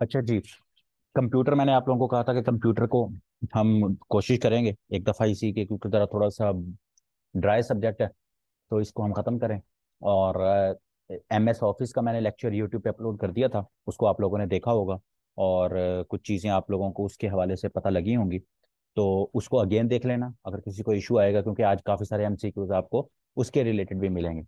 अच्छा जी कंप्यूटर मैंने आप लोगों को कहा था कि कंप्यूटर को हम कोशिश करेंगे एक दफ़ा इसी के क्योंकि ज़रा थोड़ा सा ड्राई सब्जेक्ट है तो इसको हम ख़त्म करें और एम एस ऑफिस का मैंने लेक्चर यूट्यूब पे अपलोड कर दिया था उसको आप लोगों ने देखा होगा और कुछ चीज़ें आप लोगों को उसके हवाले से पता लगी होंगी तो उसको अगेन देख लेना अगर किसी को इशू आएगा क्योंकि आज काफ़ी सारे एम सी क्यूज़ आपको उसके रिलेटेड भी मिलेंगे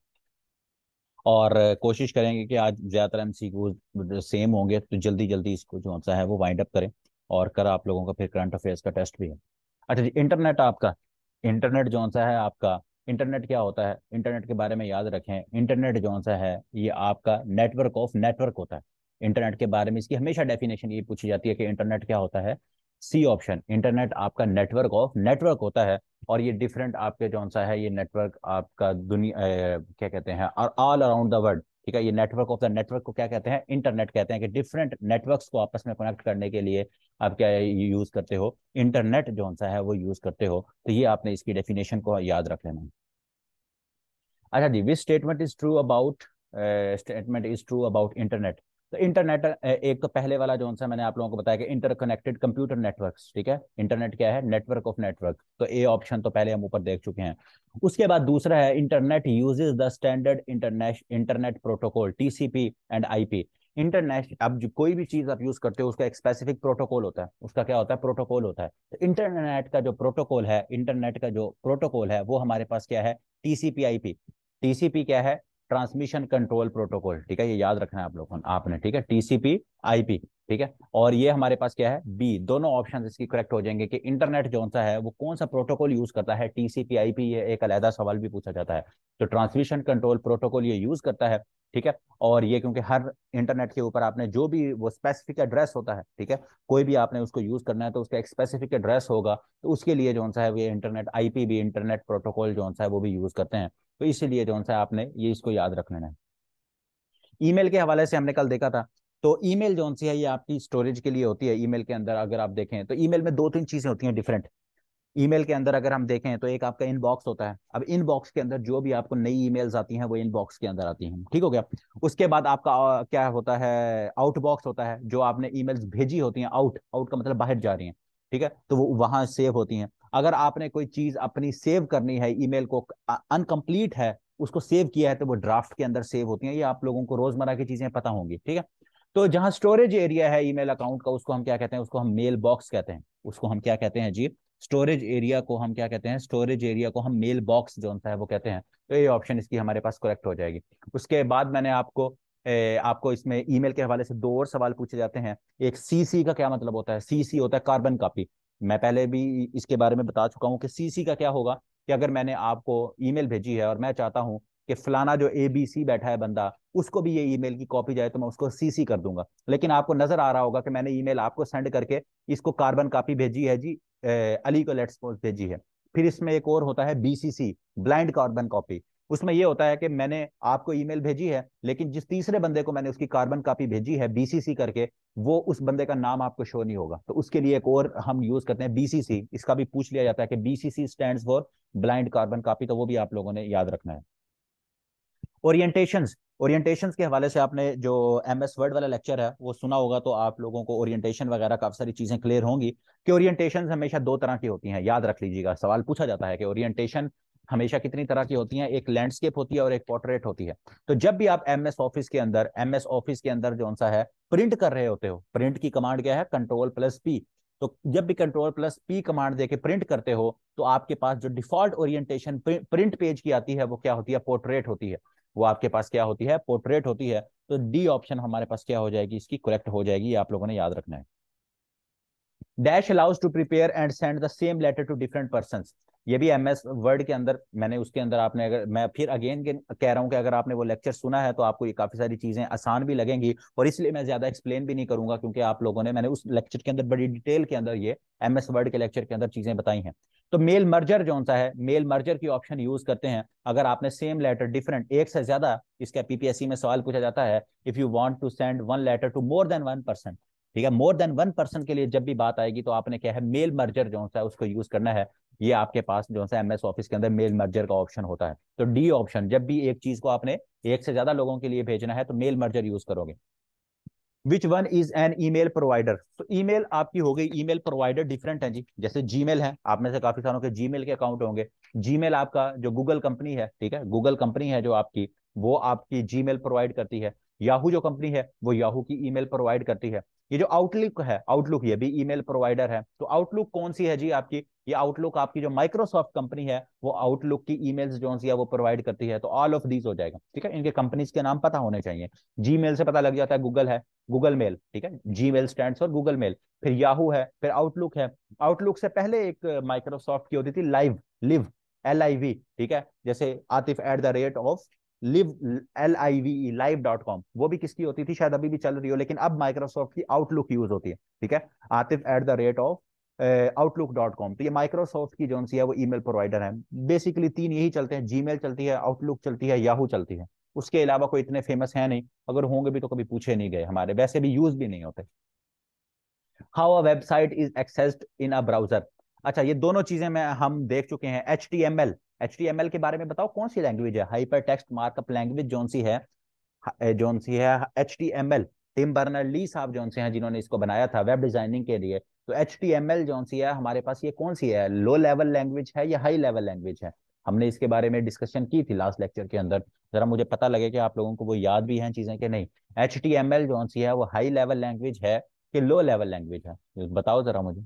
और कोशिश करेंगे कि आज ज़्यादातर एम मतलब सी सेम होंगे तो जल्दी जल्दी इसको जो सा है वो वाइंड अप करें और कर आप लोगों का फिर करंट अफेयर्स का टेस्ट भी है अच्छा जी इंटरनेट आपका इंटरनेट जो सा है आपका इंटरनेट क्या होता है इंटरनेट के बारे में याद रखें इंटरनेट जो सा है ये आपका नेटवर्क ऑफ नेटवर्क होता है इंटरनेट के बारे में इसकी हमेशा डेफिनेशन ये पूछी जाती है कि इंटरनेट क्या होता है सी ऑप्शन इंटरनेट आपका नेटवर्क ऑफ नेटवर्क होता है और ये डिफरेंट आपके जो सा है ये नेटवर्क आपका दुनिया क्या कहते हैं और ऑल अराउंड द वर्ल्ड ठीक है ये नेटवर्क ऑफ द नेटवर्क को क्या कहते हैं इंटरनेट कहते हैं कि डिफरेंट नेटवर्क्स को आपस में कनेक्ट करने के लिए आप क्या यूज करते हो इंटरनेट जो सा है वो यूज करते हो तो ये आपने इसकी डेफिनेशन को याद रख लेना अच्छा जी this statement is true about statement is true about internet तो इंटरनेट एक तो पहले वाला जो मैंने आप लोगों को बताया कि इंटरकनेक्टेड कंप्यूटर नेटवर्क ठीक है इंटरनेट क्या है नेटवर्क ऑफ नेटवर्क तो ए ऑप्शन तो पहले हम ऊपर देख चुके हैं उसके बाद दूसरा है इंटरनेट यूजेज द स्टैंडर्ड इंटरनेश internet protocol TCP and IP international अब जो कोई भी चीज आप यूज करते हो उसका एक स्पेसिफिक प्रोटोकॉल होता है उसका क्या होता है प्रोटोकॉल होता है तो इंटरनेट का जो प्रोटोकॉल है इंटरनेट का जो प्रोटोकॉल है वो हमारे पास क्या है टीसीपी आईपी टीसीपी क्या है ट्रांसमिशन कंट्रोल प्रोटोकॉल ठीक है ये याद रखना है आप लोगों ने आपने ठीक है टीसीपी आईपी ठीक है और ये हमारे पास क्या है बी दोनों ऑप्शन इसकी करेक्ट हो जाएंगे कि इंटरनेट जो सा है वो कौन सा प्रोटोकॉल यूज करता है टीसीपी आईपी ये एक अलहदा सवाल भी पूछा जाता है तो ट्रांसमिशन कंट्रोल प्रोटोकॉल ये यूज करता है ठीक है और ये क्योंकि हर इंटरनेट के ऊपर आपने जो भी वो स्पेसिफिक एड्रेस होता है ठीक है कोई भी आपने उसको यूज करना है तो उसका एक स्पेसिफिक एड्रेस होगा तो उसके लिए जो सा है वो इंटरनेट आईपी भी इंटरनेट प्रोटोकॉल जो सा है वो भी यूज करते हैं तो इसीलिए जो है आपने ये इसको याद रख लेना है ईमेल के हवाले से हमने कल देखा था तो ईमेल जो सी है ये आपकी स्टोरेज के लिए होती है ईमेल के अंदर अगर आप देखें तो ईमेल में दो तीन चीज़ें होती हैं डिफरेंट ईमेल के अंदर अगर हम देखें तो एक आपका इनबॉक्स होता है अब इनबॉक्स के अंदर जो भी आपको नई ईमेल्स आती हैं वो इनबॉक्स के अंदर आती हैं ठीक हो गया उसके बाद आपका क्या होता है आउटबॉक्स होता है जो आपने ईमेल्स भेजी होती हैं आउट आउट का मतलब बाहर जा रही हैं ठीक है तो वो वहाँ सेव होती हैं अगर आपने कोई चीज अपनी सेव करनी है ईमेल को अनकम्प्लीट है उसको सेव किया है तो वो ड्राफ्ट के अंदर सेव होती है ये आप लोगों को रोजमर्रा की चीजें पता होंगी ठीक है तो जहां स्टोरेज एरिया है ईमेल अकाउंट का उसको हम क्या कहते हैं उसको हम मेल बॉक्स कहते हैं उसको हम क्या कहते हैं जी स्टोरेज एरिया को हम क्या कहते हैं स्टोरेज एरिया को हम मेल बॉक्स जो है वो कहते हैं तो ये ऑप्शन इसकी हमारे पास करेक्ट हो जाएगी उसके बाद मैंने आपको ए, आपको इसमें ईमेल के हवाले से दो और सवाल पूछे जाते हैं एक सीसी का क्या मतलब होता है सीसी होता है कार्बन कॉपी मैं पहले भी इसके बारे में बता चुका हूँ कि सीसी का क्या होगा कि अगर मैंने आपको ईमेल भेजी है और मैं चाहता हूँ कि फलाना जो ए बी सी बैठा है बंदा उसको भी ये ईमेल की कॉपी जाए तो मैं उसको सीसी कर दूंगा लेकिन आपको नजर आ रहा होगा कि मैंने ईमेल आपको सेंड करके इसको कार्बन कॉपी भेजी है जी ए, अली को लेट्स भेजी है फिर इसमें एक और होता है बीसीसी ब्लाइंड कार्बन कॉपी उसमें यह होता है कि मैंने आपको ईमेल भेजी है लेकिन जिस तीसरे बंदे को मैंने उसकी कार्बन कॉपी भेजी है बीसीसी करके वो उस बंदे का नाम आपको शो नहीं होगा तो उसके लिए एक और हम यूज करते हैं बीसीसी इसका भी पूछ लिया जाता है कि BCC stand for blind carbon copy तो वो भी आप लोगों ने याद रखना है ओरिएंटेशन ओरियंटेशन के हवाले से आपने जो एम एस वर्ड वाला लेक्चर है वो सुना होगा तो आप लोगों को ओरिएंटेशन वगैरह काफी सारी चीजें क्लियर होंगी कि ओरिएंटेशन हमेशा दो तरह की होती हैं याद रख लीजिएगा सवाल पूछा जाता है कि ओरिएंटेशन हमेशा कितनी तरह की होती हैं एक लैंडस्केप होती है और एक पोर्ट्रेट होती है तो जब भी आप एम एस ऑफिस के अंदर एम एस ऑफिस के अंदर जो सा है प्रिंट कर रहे होते हो प्रिंट की कमांड क्या है कंट्रोल प्लस पी तो जब भी कंट्रोल प्लस पी कमांड देके प्रिंट करते हो तो आपके पास जो डिफॉल्ट ओरिएंटेशन प्रिंट पेज की आती है वो क्या होती है पोर्ट्रेट होती है वो आपके पास क्या होती है पोर्ट्रेट होती है तो डी ऑप्शन हमारे पास क्या हो जाएगी इसकी करेक्ट हो जाएगी आप लोगों ने याद रखना है dash allows to prepare and send the same letter to different person ये भी एम एस वर्ड के अंदर मैंने उसके अंदर आपने अगर मैं फिर अगेन कह रहा हूँ कि अगर आपने वो लेक्चर सुना है तो आपको ये काफी सारी चीजें आसान भी लगेंगी और इसलिए मैं ज्यादा एक्सप्लेन भी नहीं करूंगा क्योंकि आप लोगों ने मैंने उस लेक्चर के अंदर बड़ी डिटेल के अंदर ये एम एस वर्ड के लेक्चर के अंदर चीजें बताई हैं तो मेल मर्जर जो सा है मेल मर्जर की ऑप्शन यूज करते हैं अगर आपने सेम लेटर डिफरेंट एक से ज्यादा इसका पीपीएससी में सवाल पूछा जाता है if you want to send one letter to more than one person ठीक है मोर देन वन पर्सन के लिए जब भी बात आएगी तो आपने क्या है मेल मर्जर जो है उसको यूज करना है ये आपके पास जो है एम एस ऑफिस के अंदर मेल मर्जर का ऑप्शन होता है तो डी ऑप्शन जब भी एक चीज को आपने एक से ज्यादा लोगों के लिए भेजना है तो मेल मर्जर यूज करोगे which one is an E mail provider तो ई मेल आपकी हो गई ई मेल प्रोवाइडर डिफरेंट है जी जैसे जी मेल है आप में से काफी सारों के जी मेल के अकाउंट होंगे जी मेल आपका जो गूगल कंपनी है ठीक है गूगल कंपनी है जो आपकी वो आपकी जी मेल प्रोवाइड करती है याहू जो कंपनी है वो याहू की ई मेल प्रोवाइड करती है ये जो आउटलुक है आउटलुक ये भी ईमेल प्रोवाइडर है तो आउटलुक कौन सी है जी आपकी ये आउटलुक आपकी जो माइक्रोसॉफ्ट कंपनी है वो आउटलुक की ईमेल्स जो सी है वो प्रोवाइड करती है तो ऑल ऑफ दीज हो जाएगा ठीक है इनके कंपनीज के नाम पता होने चाहिए जी से पता लग जाता है गूगल है गूगल मेल ठीक है G mail stand for Google mail फिर याहू है फिर आउटलुक है आउटलुक से पहले एक माइक्रोसॉफ्ट की होती थी live live L I V ठीक है जैसे Atif at the rate of live L I V E live dot com वो भी किसकी होती थी शायद अभी भी चल रही हो लेकिन अब माइक्रोसॉफ्ट की आउटलुक यूज होती है ठीक है Atif at the rate of Outlook dot com तो ये माइक्रोसॉफ्ट की जो सी है वो ईमेल प्रोवाइडर है बेसिकली तीन यही चलते हैं जीमेल चलती है आउटलुक चलती है याहू चलती है उसके अलावा कोई इतने फेमस है नहीं अगर होंगे भी तो कभी पूछे नहीं गए हमारे वैसे भी यूज भी नहीं होते how a website is accessed in a browser अच्छा ये दोनों चीजें मैं हम देख चुके हैं H T M L H के बारे में बताओ कौन सी लैंग्वेज है हाइपर टेक्स्ट मार्कअप लैंग्वेज जौन सी है जौन सी है H T M L Tim Berners Lee साहब जौन से हैं जिन्होंने इसको बनाया था वेब डिजाइनिंग के लिए तो एच टी एम एल जौन सी है हमारे पास ये कौन सी है लो लेवल लैंग्वेज है या हाई लेवल लैंग्वेज है हमने इसके बारे में डिस्कशन की थी लास्ट लेक्चर के अंदर जरा मुझे पता लगे कि आप लोगों को वो याद भी हैं चीजें कि नहीं एच टी एम एल जौन सी है वो हाई लेवल लैंग्वेज है कि लो लेवल लैंग्वेज है बताओ जरा मुझे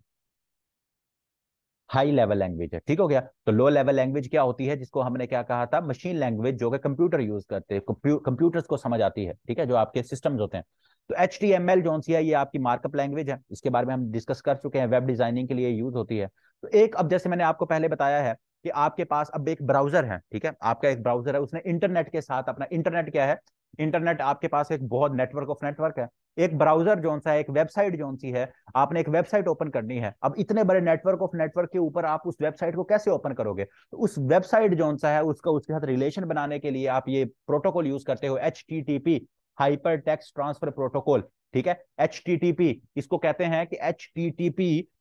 हाई लेवल लैंग्वेज है ठीक हो गया तो लो लेवल लैंग्वेज क्या होती है जिसको हमने क्या कहा था मशीन लैंग्वेज जो कि कंप्यूटर यूज करते हैं कंप्यूटर्स को समझ आती है ठीक है जो आपके सिस्टम होते हैं तो एच टी एम एल जोन सी है ये आपकी मार्कअप लैंग्वेज है इसके बारे में हम डिस्कस कर चुके हैं वेब डिजाइनिंग के लिए यूज होती है तो एक अब जैसे मैंने आपको पहले बताया है कि आपके पास अब एक ब्राउजर है ठीक है आपका एक ब्राउजर है उसने इंटरनेट के साथ अपना इंटरनेट क्या है इंटरनेट आपके पास एक बहुत नेटवर्क ऑफ नेटवर्क है एक ब्राउजर जोन सा है एक वेबसाइट जोन सी है आपने एक वेबसाइट ओपन करनी है अब इतने बड़े नेटवर्क ऑफ नेटवर्क के ऊपर आप उस वेबसाइट को कैसे ओपन करोगे तो उस वेबसाइट जोन सा है उसका उसके साथ रिलेशन बनाने के लिए आप ये प्रोटोकॉल यूज करते हो H hyper text transfer protocol ठीक है एच इसको कहते हैं कि H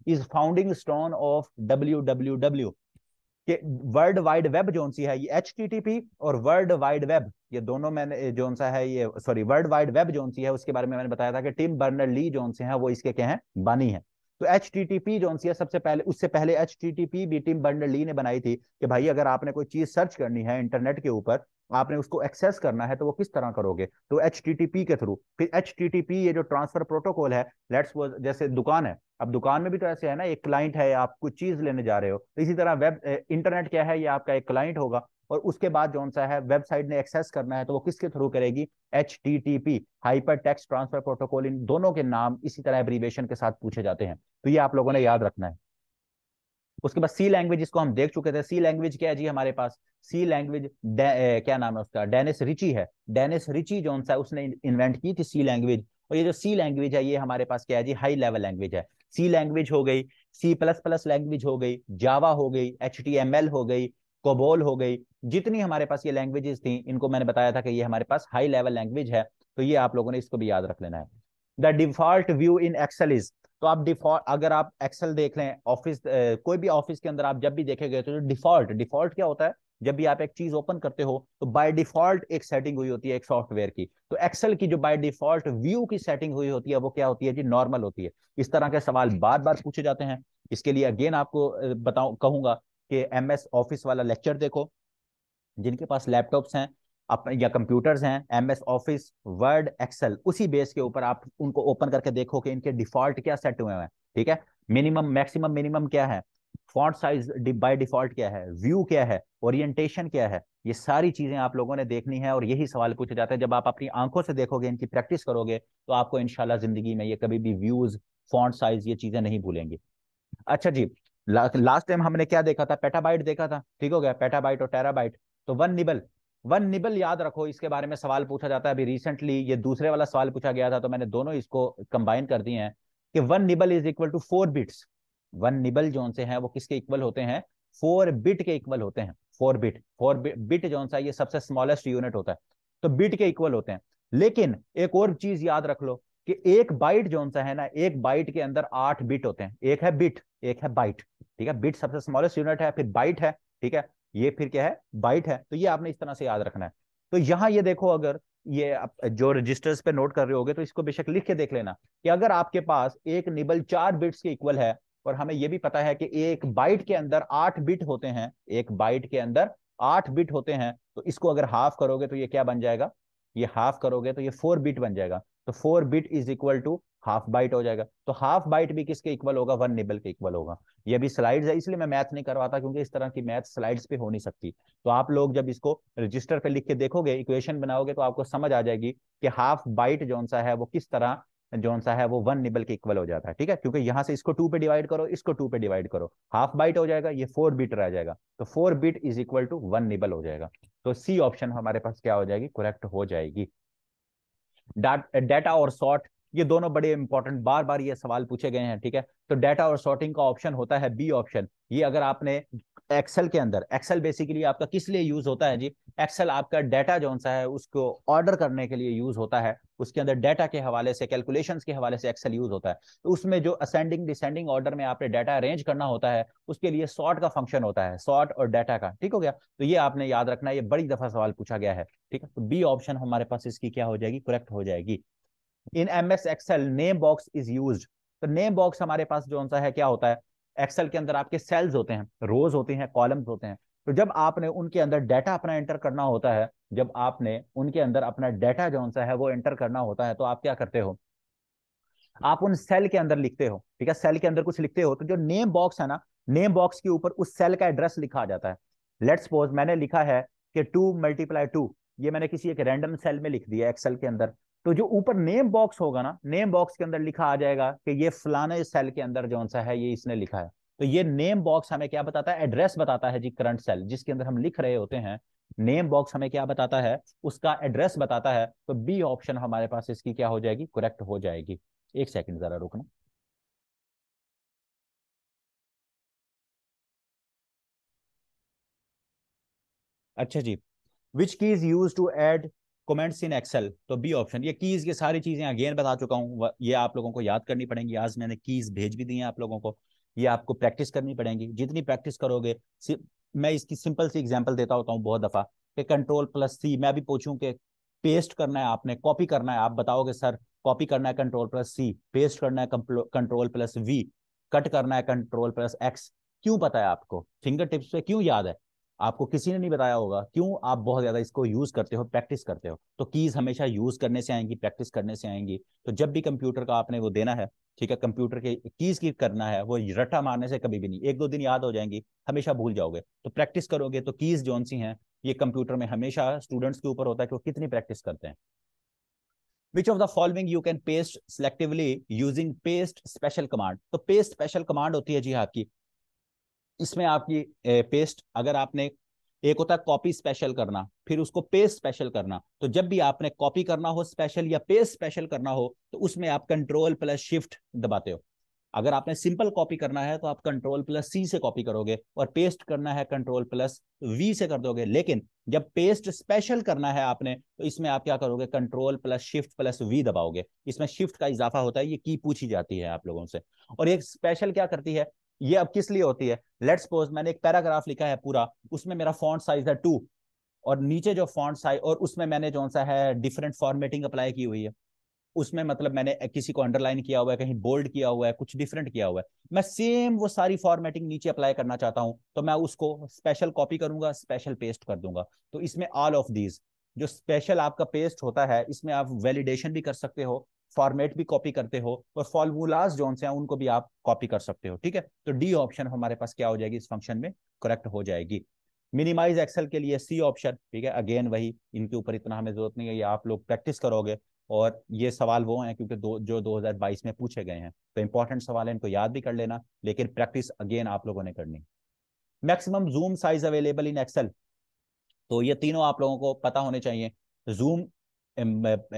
is founding stone of W कि वर्ल्ड वाइड वेब जो सी है ये एच और वर्ल्ड वाइड वेब ये दोनों मैंने जो सा है ये सॉरी वर्ल्ड वाइड वेब जो सी है उसके बारे में मैंने बताया था कि टिम बर्नर ली जो से है वो इसके क्या है बानी है तो एच टी टी पी जोन है सबसे पहले उससे पहले एच टी टी पी भी टिम बर्नर ली ने बनाई थी कि भाई अगर आपने कोई चीज सर्च करनी है इंटरनेट के ऊपर आपने उसको एक्सेस करना है तो वो किस तरह करोगे तो एच के थ्रू फिर एच ये जो ट्रांसफर प्रोटोकॉल है लेट्स वो जैसे दुकान है अब दुकान में भी तो ऐसे है ना एक क्लाइंट है आप कुछ चीज लेने जा रहे हो तो इसी तरह वेब इंटरनेट क्या है ये आपका एक क्लाइंट होगा और उसके बाद जो सा है वेबसाइट ने एक्सेस करना है तो वो किसके थ्रू करेगी H T T P hyper text transfer protocol इन दोनों के नाम इसी तरह एब्रीवेशन के साथ पूछे जाते हैं तो ये आप लोगों ने याद रखना है उसके बाद सी लैंग्वेज इसको हम देख चुके थे सी लैंग्वेज क्या है जी हमारे पास सी लैंग्वेज क्या नाम है उसका डेनिस रिची है डेनिस रिची जो है उसने इन्वेंट की थी सी लैंग्वेज और ये जो सी लैंग्वेज है ये हमारे पास क्या है जी हाई लेवल लैंग्वेज है सी लैंग्वेज हो गई सी प्लस प्लस लैंग्वेज हो गई जावा हो गई एच हो गई कोबोल हो गई जितनी हमारे पास ये लैंग्वेजेस थी इनको मैंने बताया था कि ये हमारे पास हाई लेवल लैंग्वेज है तो ये आप लोगों ने इसको भी याद रख लेना है the default view in Excel is तो आप डिफॉल्ट अगर आप एक्सेल देख लें ऑफिस कोई भी ऑफिस के अंदर आप जब भी देखे गए तो डिफॉल्ट डिफॉल्ट क्या होता है जब भी आप एक चीज ओपन करते हो तो बाय डिफॉल्ट एक सेटिंग हुई होती है एक सॉफ्टवेयर की तो एक्सेल की जो बाय डिफॉल्ट व्यू की सेटिंग हुई होती है वो क्या होती है जी नॉर्मल होती है इस तरह के सवाल बार बार पूछे जाते हैं इसके लिए अगेन आपको बताऊ कहूंगा कि एम एस ऑफिस वाला लेक्चर देखो जिनके पास लैपटॉप्स हैं या कंप्यूटर्स हैं M S Office Word Excel उसी बेस के ऊपर आप उनको ओपन करके देखो कि इनके डिफॉल्ट क्या सेट हुए हैं ठीक है मिनिमम मैक्सिमम मिनिमम क्या है फॉन्ट साइज बाय डिफॉल्ट क्या है व्यू क्या है ओरिएंटेशन क्या है ये सारी चीजें आप लोगों ने देखनी है और यही सवाल पूछे जाते हैं जब आप अपनी आंखों से देखोगे इनकी प्रैक्टिस करोगे तो आपको इनशाला जिंदगी में ये कभी भी व्यूज फॉन्ट साइज ये चीजें नहीं भूलेंगे अच्छा जी लास्ट टाइम हमने क्या देखा था पेटाबाइट देखा था ठीक हो गया पेटाबाइट और टेराबाइट तो वन निबल वन निबल याद रखो इसके बारे में सवाल पूछा जाता है अभी रिसेंटली ये दूसरे वाला सवाल पूछा गया था तो मैंने दोनों इसको कंबाइन कर दिए हैं कि one nibble is equal to four bits one nibble जोन से है वो किसके इक्वल होते हैं फोर बिट के इक्वल होते हैं फोर बिट फोर बिट जोन सा ये सबसे स्मॉलेस्ट यूनिट होता है तो बिट के इक्वल होते हैं लेकिन एक और चीज याद रख लो कि एक बाइट जोन सा है ना एक बाइट के अंदर आठ बिट होते हैं एक है बिट एक है बाइट ठीक है बिट सबसे स्मॉलेस्ट यूनिट है फिर बाइट है ठीक है ये फिर क्या है बाइट है तो ये आपने इस तरह से याद रखना है तो यहाँ ये देखो अगर ये आप जो रजिस्टर्स पे नोट कर रहे होगे तो इसको बेशक लिख के देख लेना कि अगर आपके पास एक निबल चार बिट्स के इक्वल है और हमें यह भी पता है कि एक बाइट के अंदर आठ बिट होते हैं एक बाइट के अंदर आठ बिट होते हैं तो इसको अगर हाफ करोगे तो ये क्या बन जाएगा ये हाफ करोगे तो ये फोर बिट बन जाएगा तो four bit is equal to half byte हो जाएगा तो हाफ बाइट भी किसके इक्वल होगा वन निबल के इक्वल होगा ये भी स्लाइड्स है इसलिए मैं मैथ नहीं करवाता क्योंकि इस तरह की मैथ स्लाइड्स पे हो नहीं सकती तो आप लोग जब इसको रजिस्टर पे लिख के देखोगे इक्वेशन बनाओगे तो आपको समझ आ जाएगी कि हाफ बाइट जो सा है वो किस तरह जो सा है वो वन निबल के इक्वल हो जाता है ठीक है क्योंकि यहाँ से इसको टू पे डिवाइड करो इसको टू पे डिवाइड करो हाफ बाइट हो जाएगा ये फोर बीट रह जाएगा तो four bit is equal to one nibble हो जाएगा तो सी ऑप्शन हमारे पास क्या हो जाएगी करेक्ट हो जाएगी डाटा और शॉर्ट ये दोनों बड़े इंपॉर्टेंट बार बार ये सवाल पूछे गए हैं ठीक है तो डाटा और सॉर्टिंग का ऑप्शन होता है बी ऑप्शन ये अगर आपने एक्सेल के अंदर एक्सेल बेसिकली आपका किस लिए यूज होता है जी एक्सेल आपका डाटा जो सा है उसको ऑर्डर करने के लिए यूज होता है उसके अंदर डाटा के हवाले से कैलकुलेशंस के हवाले से एक्सेल यूज होता है तो उसमें जो असेंडिंग डिसेंडिंग ऑर्डर में आपने डाटा अरेंज करना होता है उसके लिए सॉर्ट का फंक्शन होता है सॉर्ट और डाटा का ठीक हो गया तो ये आपने याद रखना ये बड़ी दफा सवाल पूछा गया है ठीक है तो बी ऑप्शन हमारे पास इसकी क्या हो जाएगी करेक्ट हो जाएगी in M S Excel name box is use तो नेम बॉक्स हमारे पास जो सा है क्या होता है एक्सेल के अंदर आपके सेल्स होते हैं रोज होते हैं कॉलम्स होते हैं तो जब आपने उनके अंदर डाटा अपना एंटर करना होता है जब आपने उनके अंदर अपना डाटा जो सा है वो एंटर करना होता है तो आप क्या करते हो आप उन सेल के अंदर लिखते हो ठीक है सेल के अंदर कुछ लिखते हो तो जो नेम बॉक्स है ना नेम बॉक्स के ऊपर उस सेल का एड्रेस लिखा जाता है लेट सपोज मैंने लिखा है कि टू मल्टीप्लाई टू ये मैंने किसी एक रैंडम सेल में लिख दिया एक्सेल के अंदर तो जो ऊपर नेम बॉक्स होगा ना नेम बॉक्स के अंदर लिखा आ जाएगा कि ये फलाने सेल के अंदर जो सा है ये इसने लिखा है तो ये नेम बॉक्स हमें क्या बताता है एड्रेस बताता है जी करंट सेल जिसके अंदर हम लिख रहे होते हैं नेम बॉक्स हमें क्या बताता है उसका एड्रेस बताता है तो बी ऑप्शन हमारे पास इसकी क्या हो जाएगी करेक्ट हो जाएगी एक सेकेंड जरा रुकना अच्छा जी which key is use to add comments in Excel तो बी ऑप्शन ये कीज ये सारी चीजें अगेन बता चुका हूँ ये आप लोगों को याद करनी पड़ेंगी आज मैंने कीज भेज भी दी है आप लोगों को ये आपको प्रैक्टिस करनी पड़ेंगी जितनी प्रैक्टिस करोगे मैं इसकी सिंपल सी एग्जाम्पल देता होता हूँ बहुत दफा कि कंट्रोल प्लस सी मैं भी पूछू के पेस्ट करना है आपने कॉपी करना है आप बताओगे सर कॉपी करना है कंट्रोल प्लस सी पेस्ट करना है कंट्रोल प्लस वी कट करना है कंट्रोल प्लस एक्स क्यों पता है आपको फिंगर टिप्स पे क्यों याद है आपको किसी ने नहीं बताया होगा क्यों आप बहुत ज्यादा इसको यूज करते हो प्रैक्टिस करते हो तो कीज हमेशा यूज करने से आएंगी प्रैक्टिस करने से आएंगी तो जब भी कंप्यूटर का आपने वो देना है ठीक है कंप्यूटर के कीज की करना है वो रट्टा मारने से कभी भी नहीं एक दो दिन याद हो जाएंगी हमेशा भूल जाओगे तो प्रैक्टिस करोगे तो कीज जोन सी है ये कंप्यूटर में हमेशा स्टूडेंट्स के ऊपर होता है कि वो कितनी प्रैक्टिस करते हैं which of the following you can paste selectively using paste special command तो पेस्ट स्पेशल कमांड होती है जी आपकी इसमें आपकी पेस्ट अगर आपने एक होता है कॉपी स्पेशल करना फिर उसको पेस्ट स्पेशल करना तो जब भी आपने कॉपी करना हो स्पेशल या पेस्ट स्पेशल करना हो तो उसमें आप कंट्रोल प्लस शिफ्ट दबाते हो अगर आपने सिंपल कॉपी करना है तो आप कंट्रोल प्लस सी से कॉपी करोगे और पेस्ट करना है कंट्रोल प्लस वी से कर दोगे लेकिन जब पेस्ट स्पेशल करना है आपने तो इसमें आप क्या करोगे control plus shift plus V दबाओगे इसमें शिफ्ट का इजाफा होता है ये की पूछी जाती है आप लोगों से और एक स्पेशल क्या करती है ये अब किस लिए होती है लेट सपोज मैंने एक पैराग्राफ लिखा है पूरा उसमें मेरा फॉन्ट साइज है टू और नीचे जो फॉन्ट साइज और उसमें मैंने जो सा है डिफरेंट फॉर्मेटिंग अप्लाई की हुई है उसमें मतलब मैंने किसी को अंडरलाइन किया हुआ है कहीं बोल्ड किया हुआ है कुछ डिफरेंट किया हुआ है मैं सेम वो सारी फॉर्मेटिंग नीचे अप्लाई करना चाहता हूं तो मैं उसको स्पेशल कॉपी करूंगा स्पेशल पेस्ट कर दूंगा तो इसमें ऑल ऑफ दीज जो स्पेशल आपका पेस्ट होता है इसमें आप वैलिडेशन भी कर सकते हो फॉर्मेट भी कॉपी करते हो और फॉर्मूलाज जो से हैं उनको भी आप कॉपी कर सकते हो ठीक है तो डी ऑप्शन हमारे पास क्या हो जाएगी इस फंक्शन में करेक्ट हो जाएगी मिनिमाइज एक्सेल के लिए सी ऑप्शन ठीक है अगेन वही इनके ऊपर इतना हमें जरूरत नहीं है ये आप लोग प्रैक्टिस करोगे और ये सवाल वो हैं क्योंकि दो जो 2022 में पूछे गए हैं तो इंपॉर्टेंट सवाल है इनको याद भी कर लेना लेकिन प्रैक्टिस अगेन आप लोगों ने करनी maximum zoom size available in Excel तो ये तीनों आप लोगों को पता होने चाहिए जूम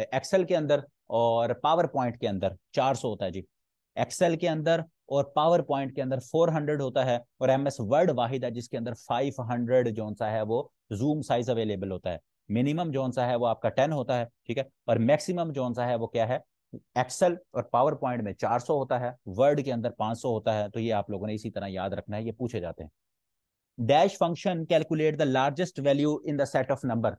एक्सेल के अंदर और पावर पॉइंट के अंदर 400 होता है जी एक्सेल के अंदर और पावर पॉइंट के अंदर 400 होता है और एम एस वर्ड वाहिद है जिसके अंदर 500 जो सा है वो जूम साइज अवेलेबल होता है मिनिमम जो सा है वो आपका 10 होता है ठीक है और मैक्सिमम जो सा है वो क्या है एक्सेल और पावर पॉइंट में 400 होता है वर्ड के अंदर 500 होता है तो ये आप लोगों ने इसी तरह याद रखना है ये पूछे जाते हैं dash function calculate the largest value in the set of number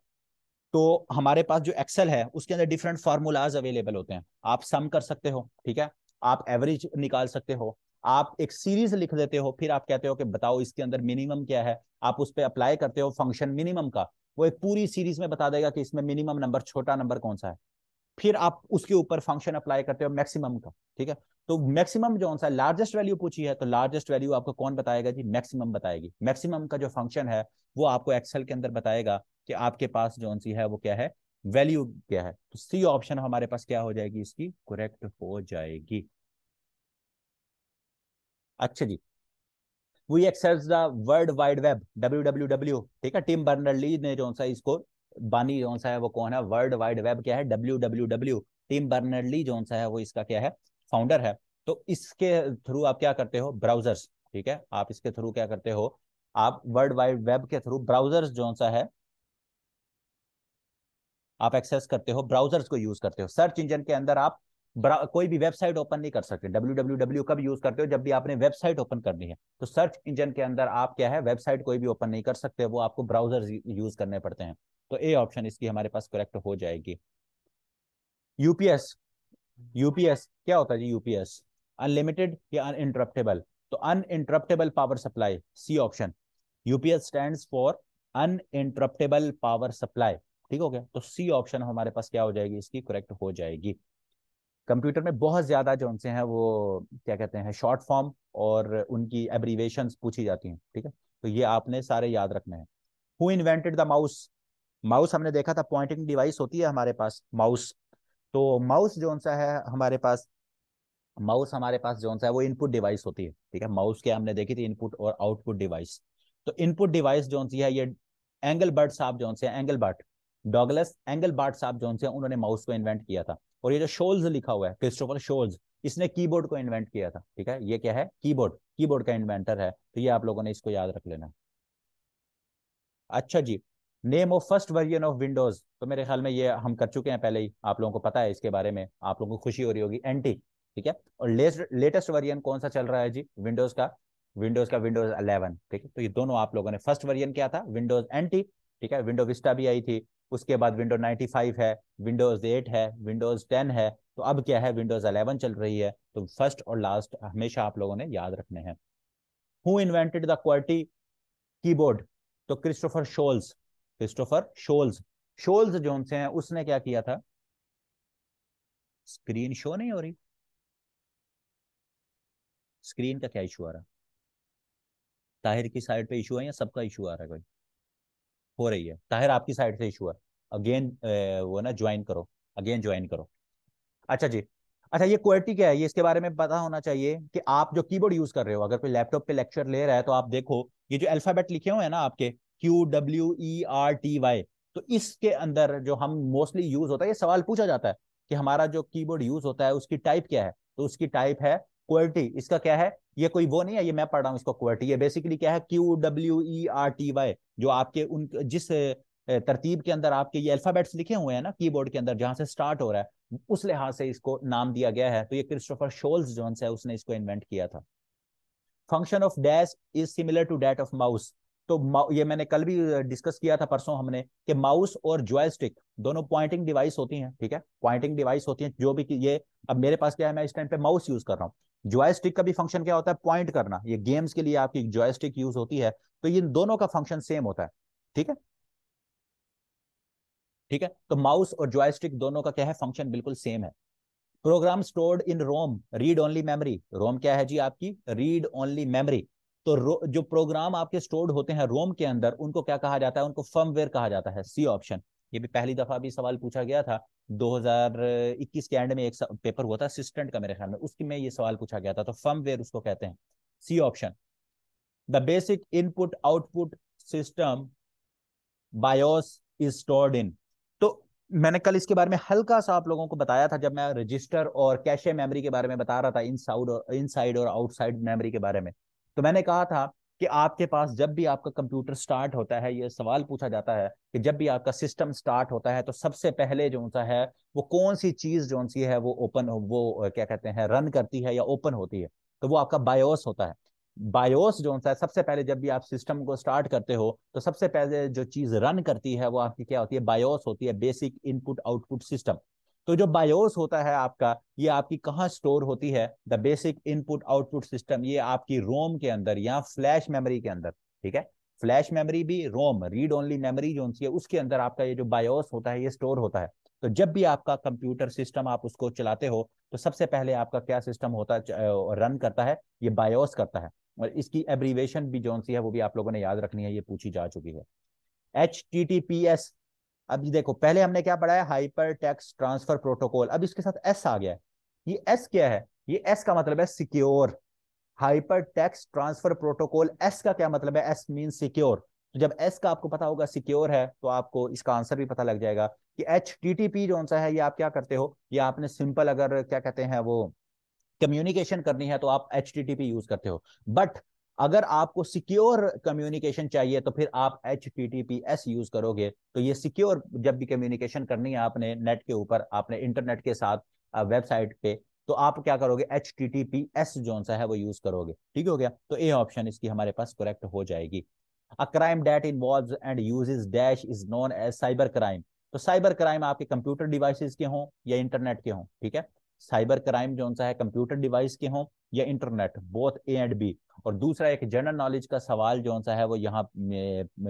तो हमारे पास जो एक्सेल है उसके अंदर डिफरेंट फार्मूलाज अवेलेबल होते हैं आप सम कर सकते हो ठीक है आप एवरेज निकाल सकते हो आप एक सीरीज लिख देते हो फिर आप कहते हो कि बताओ इसके अंदर मिनिमम क्या है आप उस पर अप्लाई करते हो फंक्शन मिनिमम का वो एक पूरी सीरीज में बता देगा कि इसमें मिनिमम नंबर छोटा नंबर कौन सा है फिर आप उसके ऊपर फंक्शन अप्लाई करते हो मैक्सिमम का ठीक है तो मैक्सिमम जो सा लार्जेस्ट वैल्यू पूछी है तो लार्जेस्ट वैल्यू आपको कौन बताएगा जी मैक्सिमम बताएगी मैक्सिमम का जो फंक्शन है वो आपको एक्सेल के अंदर बताएगा कि आपके पास जो सी है वो क्या है वैल्यू क्या है तो सी ऑप्शन हमारे पास क्या हो जाएगी इसकी करेक्ट हो जाएगी अच्छा जी we access the world wide web W W W ठीक है टीम बर्नर ली ने जो सा इसको बानी जोन्स है वो कौन है वर्ल्ड वाइड वेब क्या है W W W Tim Berners Lee जोन्स है वो इसका क्या है फाउंडर है तो इसके थ्रू आप क्या करते हो ब्राउजर्स ठीक है आप इसके थ्रू क्या करते हो आप वर्ल्ड वाइड वेब के थ्रू ब्राउजर्स जोन सा है आप एक्सेस करते हो ब्राउजर्स को यूज करते हो सर्च इंजन के अंदर आप कोई भी वेबसाइट ओपन नहीं कर सकते डब्ल्यू डब्ल्यू डब्ल्यू कब यूज करते हो जब भी आपने वेबसाइट ओपन करनी है तो सर्च इंजन के अंदर आप क्या है वेबसाइट कोई भी ओपन नहीं कर सकते वो आपको ब्राउजर यूज करने पड़ते हैं तो ए ऑप्शन इसकी हमारे पास करेक्ट हो जाएगी यूपीएस यूपीएस क्या होता है जी यूपीएस अनलिमिटेड या अन इंटरप्टेबल तो uninterruptible power supply C option UPS stand for uninterruptible power supply ठीक हो गया तो सी ऑप्शन हमारे पास क्या हो जाएगी इसकी करेक्ट हो जाएगी कंप्यूटर में बहुत ज्यादा जो उनसे हैं वो क्या कहते हैं शॉर्ट फॉर्म और उनकी एब्रीवेशन पूछी जाती हैं ठीक है तो ये आपने सारे याद रखने हैं who invented the mouse mouse हमने देखा था पॉइंटिंग डिवाइस होती है हमारे पास माउस तो माउस जो सा है हमारे पास माउस हमारे पास जो सा है वो इनपुट डिवाइस होती है ठीक है माउस के हमने देखी थी इनपुट और आउटपुट डिवाइस तो इनपुट डिवाइस जो सी है ये एंगल बर्ड साहब जो से Engelbart Douglas Engelbart साहब जो से उन्होंने माउस को इन्वेंट किया था और ये जो शोल्स लिखा हुआ है क्रिस्टोफर शोल्स इसने कीबोर्ड को इन्वेंट किया था ठीक है ये क्या है कीबोर्ड कीबोर्ड का इन्वेंटर है तो ये आप लोगों ने इसको याद रख लेना अच्छा जी name of first version of Windows तो मेरे ख्याल में ये हम कर चुके हैं पहले ही आप लोगों को पता है इसके बारे में आप लोगों को खुशी हो रही होगी एंटी ठीक है और लेटेस्ट वर्जन कौन सा चल रहा है जी विंडोज का विंडोज का विंडोज 11 ठीक है तो ये दोनों आप लोगों ने फर्स्ट वर्जन क्या था विंडोज एंटी ठीक है विंडो विस्टा भी आई थी उसके बाद विंडो फाइव है विंडोज एट है विंडोज टेन है तो अब क्या है विंडोज अलेवन चल रही है तो फर्स्ट और लास्ट हमेशा आप लोगों ने याद रखने हैं who invented the QWERTY keyboard तो Christopher Sholes Christopher Sholes Sholes उनसे हैं उसने क्या किया था स्क्रीन शो नहीं हो रही स्क्रीन का क्या इशू आ रहा ताहिर की साइड पे इशू है या सबका इशू आ रहा है कोई हो रही है ताहिर आपकी साइड से इशू है अगेन वो ना ज्वाइन करो अगेन ज्वाइन करो अच्छा जी अच्छा ये क्वालिटी क्या है ये इसके बारे में पता होना चाहिए कि आप जो कीबोर्ड यूज कर रहे हो अगर कोई लैपटॉप पे लेक्चर ले रहा है तो आप देखो ये जो अल्फाबेट लिखे हुए हैं ना आपके Q W E R T Y तो इसके अंदर जो हम मोस्टली यूज होता है ये सवाल पूछा जाता है कि हमारा जो कीबोर्ड यूज होता है उसकी टाइप क्या है तो उसकी टाइप है क्वर्टी इसका क्या है ये कोई वो नहीं है ये मैं पढ़ रहा हूँ इसको क्वर्टी ये बेसिकली क्या है Q W E R T Y जो आपके उन जिस तरतीब के अंदर आपके ये अल्फाबेट्स लिखे हुए हैं ना कीबोर्ड के अंदर जहां से स्टार्ट हो रहा है उस लिहाज से इसको नाम दिया गया है तो ये क्रिस्टोफर शोल्स जोन्स है उसने इसको इन्वेंट किया था function of dash is similar to that of mouse तो ये मैंने कल भी डिस्कस किया था परसों हमने कि माउस और जॉयस्टिक दोनों पॉइंटिंग डिवाइस होती हैं ठीक है पॉइंटिंग डिवाइस होती हैं जो भी ये अब मेरे पास क्या है मैं इस टाइम पे माउस यूज कर रहा हूँ जॉयस्टिक का भी फंक्शन क्या होता है पॉइंट करना ये गेम्स के लिए आपकी जॉयस्टिक यूज होती है तो इन दोनों का फंक्शन सेम होता है ठीक है ठीक है तो माउस और जॉयस्टिक दोनों का क्या है फंक्शन बिल्कुल सेम है program stored in ROM read only memory ROM क्या है जी आपकी रीड ओनली मेमोरी तो जो प्रोग्राम आपके स्टोर्ड होते हैं रोम के अंदर उनको क्या कहा जाता है उनको फर्मवेयर कहा जाता है सी ऑप्शन ये भी पहली दफा भी सवाल पूछा गया था 2021 के एंड में एक पेपर हुआ था असिस्टेंट का मेरे ख्याल में उसकी में ये सवाल पूछा गया था तो फर्मवेयर उसको कहते हैं C option the basic input output system BIOS is stored in तो मैंने कल इसके बारे में हल्का सा आप लोगों को बताया था जब मैं रजिस्टर और कैशे मेमोरी के बारे में बता रहा था इन साउड और इन साइड और आउटसाइड मेमोरी के बारे में तो मैंने कहा था कि आपके पास जब भी आपका कंप्यूटर स्टार्ट होता है ये सवाल पूछा जाता है कि जब भी आपका सिस्टम स्टार्ट होता है तो सबसे पहले जो सा है वो कौन सी चीज जो सी है वो ओपन वो क्या कहते हैं रन करती है या ओपन होती है तो वो आपका बायोस होता है बायोस जो सा है सबसे पहले जब भी आप सिस्टम को स्टार्ट करते हो तो सबसे पहले जो चीज रन करती है वो आपकी क्या होती है बायोस होती है बेसिक इनपुट आउटपुट सिस्टम तो जो बायोस होता है आपका ये आपकी कहाँ स्टोर होती है the basic input output system ये आपकी रोम के अंदर या फ्लैश मेमोरी के अंदर ठीक है फ्लैश मेमोरी भी रोम रीड ओनली मेमोरी जो है उसके अंदर आपका ये जो बायोस होता है ये स्टोर होता है तो जब भी आपका कंप्यूटर सिस्टम आप उसको चलाते हो तो सबसे पहले आपका क्या सिस्टम होता रन करता है ये बायोस करता है और इसकी एब्रीवेशन भी जो सी है वो भी आप लोगों ने याद रखनी है ये पूछी जा चुकी है H T T P S अब देखो पहले हमने क्या पढ़ाया हाइपर टेक्स ट्रांसफर प्रोटोकॉल अब इसके साथ एस आ गया ये एस क्या है ये एस का मतलब है secure hyper text transfer protocol S का क्या मतलब है एस मीन सिक्योर तो जब एस का आपको पता होगा सिक्योर है तो आपको इसका आंसर भी पता लग जाएगा कि एच टी टी पी जो सा है ये आप क्या करते हो ये आपने सिंपल अगर क्या कहते हैं वो कम्युनिकेशन करनी है तो आप H T T P use करते हो बट अगर आपको सिक्योर कम्युनिकेशन चाहिए तो फिर आप एच यूज करोगे तो ये सिक्योर जब भी कम्युनिकेशन करनी है आपने नेट के ऊपर आपने इंटरनेट के साथ वेबसाइट पे तो आप क्या करोगे H T T P S जो सा है वो यूज करोगे ठीक हो गया तो ए ऑप्शन इसकी हमारे पास करेक्ट हो जाएगी अ क्राइम डेट वॉल्व and uses is dash is known as cyber crime तो साइबर क्राइम आपके कंप्यूटर डिवाइसेस के हों या इंटरनेट के हों ठीक है साइबर क्राइम जो सा है कंप्यूटर डिवाइस के हों या internet both A and B और दूसरा एक जनरल नॉलेज का सवाल जो है वो यहाँ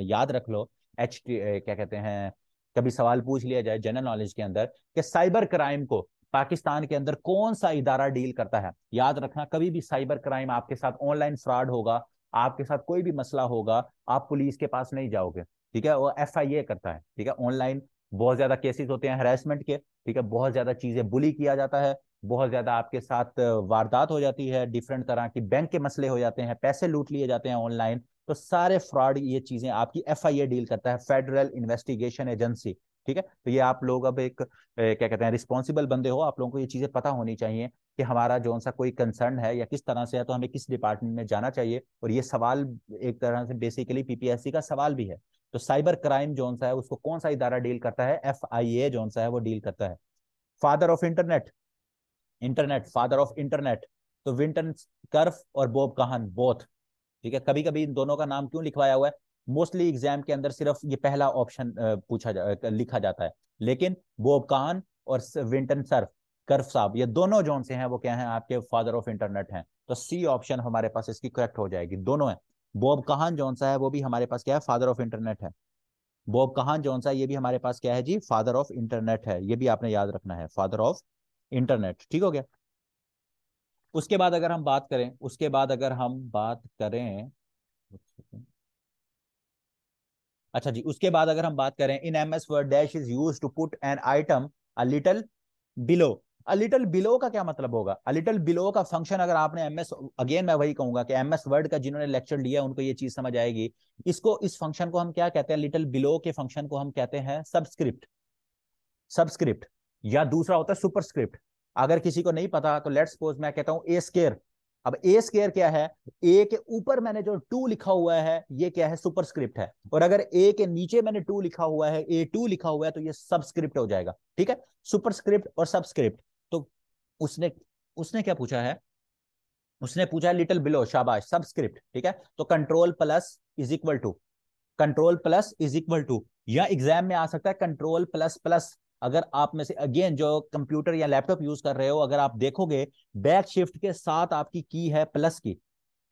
याद रख लो एच क्या कहते हैं कभी सवाल पूछ लिया जाए जनरल नॉलेज के अंदर कि साइबर क्राइम को पाकिस्तान के अंदर कौन सा इदारा डील करता है याद रखना कभी भी साइबर क्राइम आपके साथ ऑनलाइन फ्रॉड होगा आपके साथ कोई भी मसला होगा आप पुलिस के पास नहीं जाओगे ठीक है वो एफ आई ए करता है ठीक है ऑनलाइन बहुत ज्यादा केसेस होते हैं हरेसमेंट के ठीक है बहुत ज्यादा चीजें बुली किया जाता है बहुत ज्यादा आपके साथ वारदात हो जाती है डिफरेंट तरह की बैंक के मसले हो जाते हैं पैसे लूट लिए जाते हैं ऑनलाइन तो सारे फ्रॉड ये चीजें आपकी एफ डील करता है फेडरल इन्वेस्टिगेशन एजेंसी ठीक है तो ये आप लोग अब एक ए, क्या कहते हैं रिस्पॉन्सिबल बंदे हो आप लोगों को ये चीजें पता होनी चाहिए कि हमारा जो सा कोई कंसर्न है या किस तरह से है तो हमें किस डिपार्टमेंट में जाना चाहिए और ये सवाल एक तरह से बेसिकली पीपीएससी का सवाल भी है तो साइबर क्राइम जोन सा है उसको कौन सा इदारा डील करता है एफ आई ए जोन सा है वो डील करता है father of internet internet father of internet तो विंटन कर्फ और बोब कहान बोथ ठीक है कभी कभी इन दोनों का नाम क्यों लिखवाया हुआ है मोस्टली एग्जाम के अंदर सिर्फ ये पहला ऑप्शन पूछा जा लिखा जाता है लेकिन बोब कहान और विंटन सर्फ कर्फ साहब ये दोनों जोन से हैं वो क्या हैं आपके फादर ऑफ इंटरनेट हैं तो सी ऑप्शन हमारे पास इसकी करेक्ट हो जाएगी दोनों है बॉब कहान जॉन है वो भी हमारे पास क्या है फादर ऑफ इंटरनेट है बॉब कहान जॉन सा ये भी हमारे पास क्या है जी फादर ऑफ इंटरनेट है ये भी आपने याद रखना है फादर ऑफ इंटरनेट ठीक हो गया उसके बाद अगर हम बात करें उसके बाद अगर हम बात करें अच्छा जी उसके बाद अगर हम बात करें in M S Word dash is use to put an item a little below a little below का क्या मतलब होगा अ लिटल बिलो का फंक्शन अगर आपने एमएस अगेन मैं वही कहूंगा कि एमएस वर्ड का जिन्होंने लेक्चर लिया उनको ये चीज समझ आएगी इसको इस फंक्शन को हम क्या कहते हैं लिटल बिलो के फंक्शन को हम कहते हैं सबस्क्रिप्ट सबस्क्रिप्ट या दूसरा होता है सुपरस्क्रिप्ट अगर किसी को नहीं पता तो लेट सपोज मैं कहता हूं ए स्केयर अब ए स्केयर क्या है ए के ऊपर मैंने जो टू लिखा हुआ है ये क्या है सुपरस्क्रिप्ट है और अगर ए के नीचे मैंने टू लिखा हुआ है ए टू लिखा हुआ है तो ये सबस्क्रिप्ट हो जाएगा ठीक है सुपरस्क्रिप्ट और सबस्क्रिप्ट उसने उसने क्या पूछा है उसने पूछा लिटिल बिलो शाबाश सबस्क्रिप्ट ठीक है तो control plus is equal to control plus is equal to या एग्जाम में आ सकता है कंट्रोल प्लस प्लस अगर आप में से अगेन जो कंप्यूटर या लैपटॉप यूज कर रहे हो अगर आप देखोगे बैक शिफ्ट के साथ आपकी की है प्लस की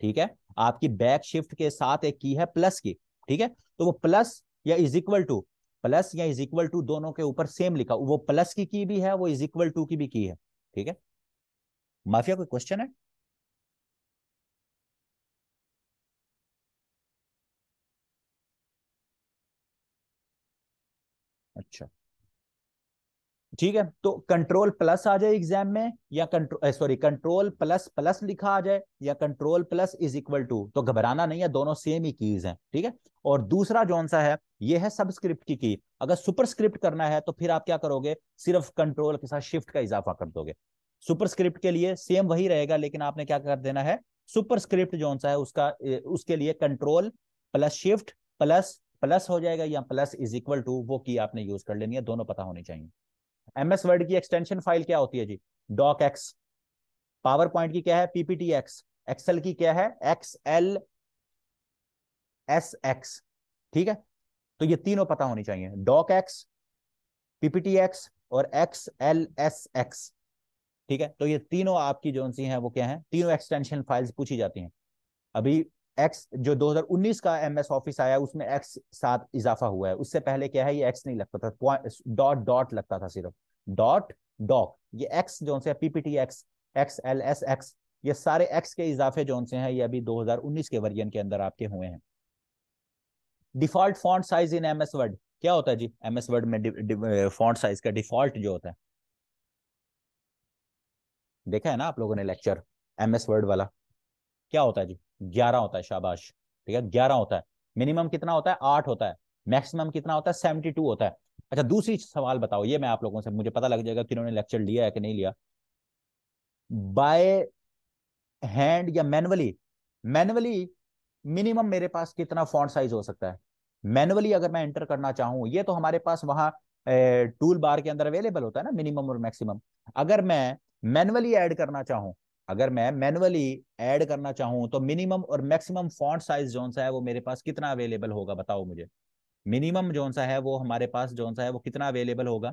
ठीक है आपकी बैक शिफ्ट के साथ एक की है प्लस की ठीक है तो वो प्लस या इज इक्वल टू प्लस या इज इक्वल टू दोनों के ऊपर सेम लिखा वो प्लस की की भी है वो इज इक्वल टू की भी की है ठीक है माफिया कोई क्वेश्चन है अच्छा ठीक है तो कंट्रोल प्लस आ जाए एग्जाम में या control sorry control plus plus लिखा आ जाए या control plus is equal to तो घबराना नहीं है दोनों सेम ही कीज हैं ठीक है और दूसरा जो सा है ये है सबस्क्रिप्ट की की अगर सुपरस्क्रिप्ट करना है तो फिर आप क्या करोगे सिर्फ कंट्रोल के साथ शिफ्ट का इजाफा कर दोगे सुपरस्क्रिप्ट के लिए सेम वही रहेगा लेकिन आपने क्या कर देना है सुपरस्क्रिप्ट जो सा है उसका उसके लिए control plus shift plus plus हो जाएगा या प्लस इज इक्वल टू वो की आपने यूज कर लेनी है दोनों पता होनी चाहिए एमएस वर्ड की एक्सटेंशन फाइल क्या होती है जी डॉक एक्स पावर पॉइंट की क्या है पीपीटी एक्स एक्सएल की क्या है एक्स एल एस एक्स ठीक है तो ये तीनों पता होनी चाहिए डॉक एक्स पीपीटी एक्स और एक्स एल एस एक्स ठीक है तो ये तीनों आपकी जो सी हैं वो क्या है तीनों एक्सटेंशन फाइल्स पूछी जाती हैं अभी एक्स जो 2019 का एमएस ऑफिस आया उसमें एक्स साथ इजाफा हुआ है उससे पहले क्या है ये एक्स नहीं लगता था डॉट डॉट लगता था सिर्फ डॉट डॉक ये एक्स जो से PPT X X L S X ये सारे एक्स के इजाफे जो से हैं ये अभी 2019 के वर्जन के अंदर आपके हुए हैं default font size in MS Word क्या होता है जी एमएस वर्ड में फॉन्ट साइज का डिफॉल्ट जो होता है देखा है ना आप लोगों ने लेक्चर एमएस वर्ड वाला क्या होता है जी ग्यारह होता है शाबाश ठीक है ग्यारह होता है मिनिमम कितना होता है आठ होता है मैक्सिमम कितना होता है सेवेंटी टू होता है अच्छा दूसरी सवाल बताओ ये मैं आप लोगों से मुझे पता लग जाएगा कि इन्होंने लेक्चर लिया है कि नहीं लिया बाय हैंड या मैनुअली मैनुअली मिनिमम मेरे पास कितना फॉन्ट साइज हो सकता है मैनुअली अगर मैं एंटर करना चाहूँ ये तो हमारे पास वहां टूल बार के अंदर अवेलेबल होता है ना मिनिमम और मैक्सिमम अगर मैं मैनुअली ऐड करना चाहूं अगर मैं मैनुअली ऐड करना चाहूं तो मिनिमम और मैक्सिमम फॉन्ट साइज जोन सा है वो मेरे पास कितना अवेलेबल होगा बताओ मुझे मिनिमम जोन सा है वो हमारे पास जोन सा है वो कितना अवेलेबल होगा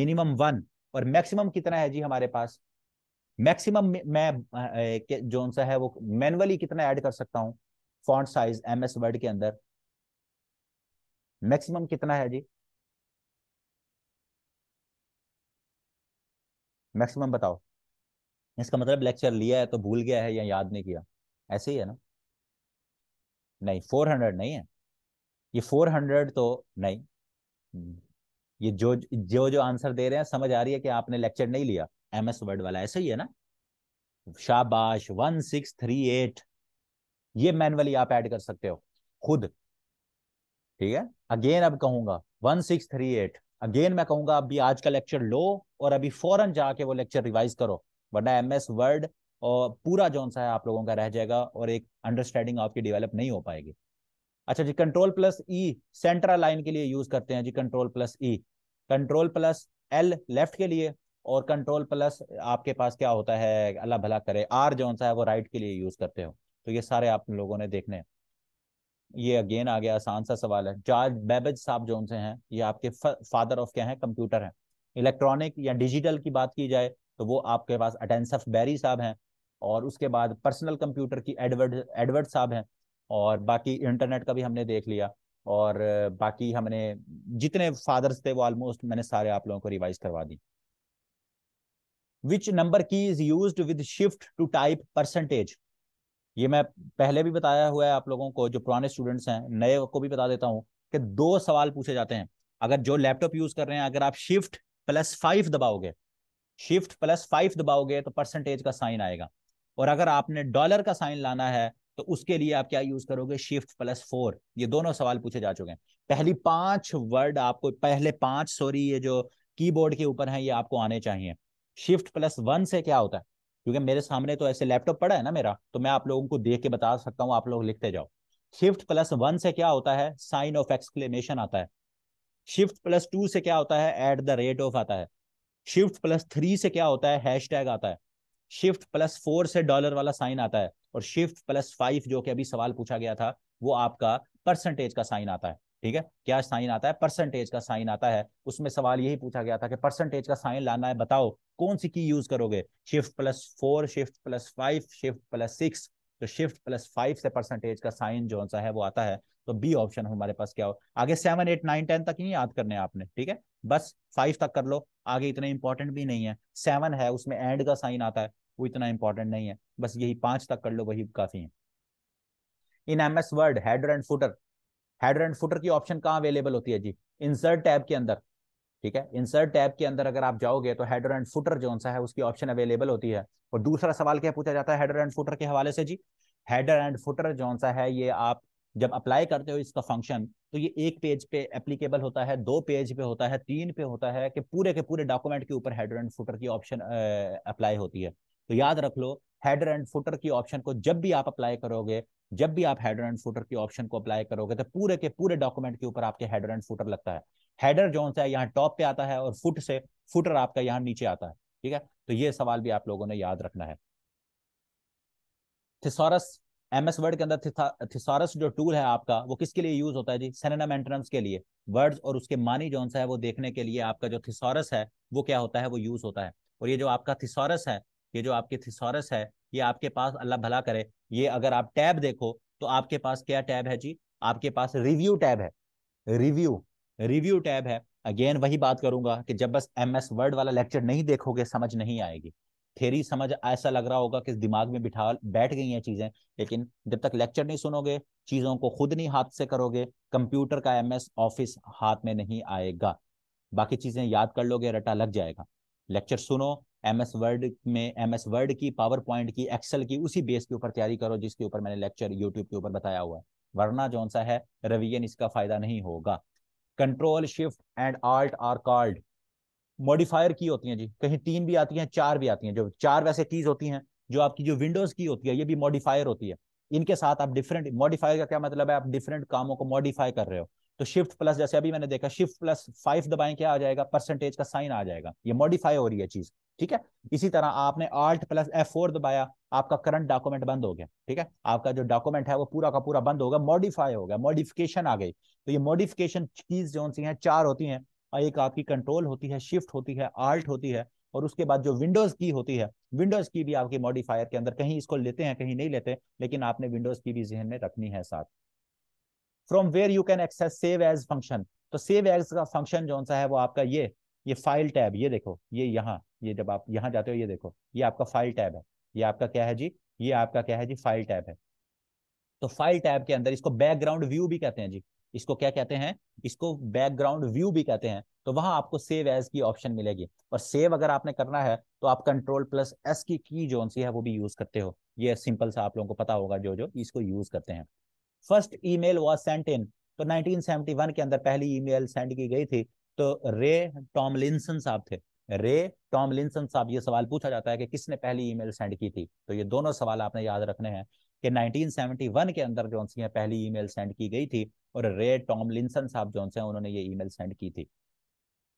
मिनिमम वन और मैक्सिमम कितना है जी हमारे पास मैक्सिमम मैं जोन सा है वो मैनुअली कितना ऐड कर सकता हूँ font size M S Word के अंदर मैक्सिमम कितना है जी मैक्सिमम बताओ इसका मतलब लेक्चर लिया है तो भूल गया है या याद नहीं किया ऐसे ही है ना नहीं फोर हंड्रेड नहीं है ये फोर हंड्रेड तो नहीं ये जो जो जो आंसर दे रहे हैं समझ आ रही है कि आपने लेक्चर नहीं लिया एम एस वर्ड वाला ऐसे ही है ना शाबाश वन सिक्स थ्री एट ये मैनुअली आप ऐड कर सकते हो खुद ठीक है अगेन अब कहूंगा one six three eight again मैं कहूंगा अभी आज का लेक्चर लो और अभी फौरन जाके वो लेक्चर रिवाइज करो वरना एम एस वर्ड और पूरा जौन सा है आप लोगों का रह जाएगा और एक अंडरस्टैंडिंग आपकी डेवलप नहीं हो पाएगी अच्छा जी control plus E central line के लिए यूज करते हैं जी control plus E control plus L left के लिए और कंट्रोल प्लस आपके पास क्या होता है अल्लाह भला करे आर जो सा है वो राइट के लिए यूज करते हो तो ये सारे आप लोगों ने देखने हैं ये अगेन आ गया आसान सा सवाल है जॉर्ज बेबेज साहब जो से हैं ये आपके फादर ऑफ क्या है कंप्यूटर है इलेक्ट्रॉनिक या डिजिटल की बात की जाए तो वो आपके पास अटेंसफ बैरी साहब हैं और उसके बाद पर्सनल कंप्यूटर की एडवर्ड एडवर्ड साहब हैं और बाकी इंटरनेट का भी हमने देख लिया और बाकी हमने जितने फादर्स थे वो ऑलमोस्ट मैंने सारे आप लोगों को रिवाइज करवा दी which number key is use with shift to type percentage ये मैं पहले भी बताया हुआ है आप लोगों को जो पुराने स्टूडेंट्स हैं नए को भी बता देता हूँ कि दो सवाल पूछे जाते हैं अगर जो लैपटॉप यूज कर रहे हैं अगर आप शिफ्ट प्लस फाइव दबाओगे शिफ्ट प्लस फाइव दबाओगे तो परसेंटेज का साइन आएगा और अगर आपने डॉलर का साइन लाना है तो उसके लिए आप क्या यूज करोगे शिफ्ट प्लस फोर ये दोनों सवाल पूछे जा चुके हैं पहली पांच वर्ड आपको पहले पांच सॉरी ये जो कीबोर्ड के ऊपर है ये आपको आने चाहिए शिफ्ट प्लस वन से क्या होता है क्योंकि मेरे सामने तो ऐसे लैपटॉप पड़ा है ना मेरा तो मैं आप लोगों को देख के बता सकता हूँ आप लोग लिखते जाओ शिफ्ट प्लस वन से क्या होता है साइन ऑफ एक्सप्लेनेशन आता है शिफ्ट प्लस टू से क्या होता है एट द रेट ऑफ आता है शिफ्ट प्लस थ्री से क्या होता है हैशटैग आता है शिफ्ट प्लस फोर से डॉलर वाला साइन आता है और शिफ्ट प्लस फाइव जो कि अभी सवाल पूछा गया था वो आपका परसेंटेज का साइन आता है ठीक है क्या साइन आता है परसेंटेज का साइन आता है उसमें सवाल यही पूछा गया था कि परसेंटेज का साइन लाना है बताओ कौन सी की यूज करोगे shift plus four shift plus five shift plus six तो शिफ्ट प्लस फाइव से परसेंटेज का साइन जो सा है वो आता है तो बी ऑप्शन हमारे पास क्या हो आगे सेवन एट नाइन टेन तक ही याद करने आपने ठीक है बस फाइव तक कर लो आगे इतना इंपॉर्टेंट भी नहीं है सेवन है उसमें एंड का साइन आता है वो इतना इंपॉर्टेंट नहीं है बस यही पांच तक कर लो वही काफी है in M S Word header and footer header and footer की ऑप्शन कहाँ अवेलेबल होती है जी इंसर्ट टैब के अंदर ठीक है इंसर्ट टैब के अंदर अगर आप जाओगे तो हेडर एंड फुटर जो सा है उसकी ऑप्शन अवेलेबल होती है और दूसरा सवाल क्या पूछा जाता है हेडर एंड फुटर के हवाले से जी हेडर एंड फुटर जो सा है ये आप जब अप्लाई करते हो इसका फंक्शन तो ये एक पेज पे एप्लीकेबल होता है दो पेज पे होता है तीन पे होता है कि पूरे के पूरे डॉक्यूमेंट के ऊपर हेडर एंड फुटर की ऑप्शन अप्लाई होती है तो याद रख लो हेडर एंड फुटर की ऑप्शन को जब भी आप अप्लाई करोगे जब भी आप हेडर एंड फुटर की ऑप्शन को अप्लाई करोगे तो पूरे के पूरे डॉक्यूमेंट के ऊपर आपके हेडर एंड फुटर लगता है हेडर जो है यहाँ टॉप पे आता है और फुट से फुटर आपका यहाँ नीचे आता है ठीक है तो ये सवाल भी आप लोगों ने याद रखना है थिसोरस एम एस वर्ड के अंदर थिसारस जो टूल है आपका वो किसके लिए यूज होता है जी सेनेम एंट्रेंस के लिए वर्ड्स और उसके मानी जो है वो देखने के लिए आपका जो थिसारस है वो क्या होता है वो यूज होता है और ये जो आपका थिसारस है ये जो आपके थिसारस है ये आपके पास अल्लाह भला करे ये अगर आप टैब देखो तो आपके पास क्या टैब है जी आपके पास रिव्यू टैब है रिव्यू रिव्यू टैब है अगेन वही बात करूंगा कि जब बस एम एस वर्ड वाला लेक्चर नहीं देखोगे समझ नहीं आएगी थेरी समझ ऐसा लग रहा होगा कि दिमाग में बिठा बैठ गई हैं चीजें लेकिन जब तक लेक्चर नहीं सुनोगे चीजों को खुद नहीं हाथ से करोगे कंप्यूटर का एमएस ऑफिस हाथ में नहीं आएगा बाकी चीजें याद कर लोगे रटा लग जाएगा लेक्चर सुनो एमएस वर्ड में एमएस वर्ड की पावर पॉइंट की एक्सेल की उसी बेस के ऊपर तैयारी करो जिसके ऊपर मैंने लेक्चर यूट्यूब के ऊपर बताया हुआ है वरना जौन सा है रवियन इसका फायदा नहीं होगा control shift and alt are called modifier key होती हैं जी कहीं तीन भी आती हैं चार भी आती हैं जो चार वैसे कीज होती हैं जो आपकी जो विंडोज की होती है ये भी मॉडिफायर होती है इनके साथ आप डिफरेंट मॉडिफायर का क्या मतलब है आप डिफरेंट कामों को मॉडिफाई कर रहे हो तो शिफ्ट प्लस जैसे अभी मैंने देखा शिफ्ट प्लस फाइव दबाएं क्या आ जाएगा परसेंटेज का साइन आ जाएगा ये मॉडिफाई हो रही है चीज ठीक है इसी तरह आपने आल्ट प्लस एफ फोर दबाया आपका करंट डॉक्यूमेंट बंद हो गया ठीक है आपका जो डॉक्यूमेंट है वो पूरा का पूरा बंद होगा मॉडिफाई हो गया मॉडिफिकेशन आ गई तो ये मॉडिफिकेशन चीज जो सी है चार होती हैं एक आपकी कंट्रोल होती है शिफ्ट होती है आल्ट होती है और उसके बाद जो विंडोज की होती है विंडोज की भी आपके मॉडिफायर के अंदर कहीं इसको लेते हैं कहीं नहीं लेते लेकिन आपने विंडोज की भी जहन में रखनी है साथ from where you can access save as function तो सेव एज का फंक्शन जो सा है वो आपका ये ये फाइल टैब ये देखो ये यहाँ ये जब आप यहाँ जाते हो ये देखो ये आपका फाइल टैब है ये आपका क्या है जी ये आपका क्या है जी फाइल टैब है तो फाइल टैब के अंदर इसको बैकग्राउंड व्यू भी कहते हैं जी इसको क्या कहते हैं इसको बैकग्राउंड व्यू भी कहते हैं तो वहां आपको सेव एज की ऑप्शन मिलेगी और सेव अगर आपने करना है तो आप कंट्रोल प्लस एस की की जो सी है वो भी यूज करते हो ये सिंपल सा आप लोगों को पता होगा जो जो इसको यूज करते हैं first email was sent in तो 1971 के अंदर पहली ईमेल सेंड की गई थी तो रे टॉमलिनसन साहब थे रे लिंसन साहब ये सवाल पूछा जाता है कि किसने पहली ईमेल सेंड की थी तो ये दोनों सवाल आपने याद रखने हैं कि 1971 के अंदर जो है पहली ईमेल सेंड की गई थी और रे टॉम लिंसन साहब जो है उन्होंने ये ईमेल सेंड की थी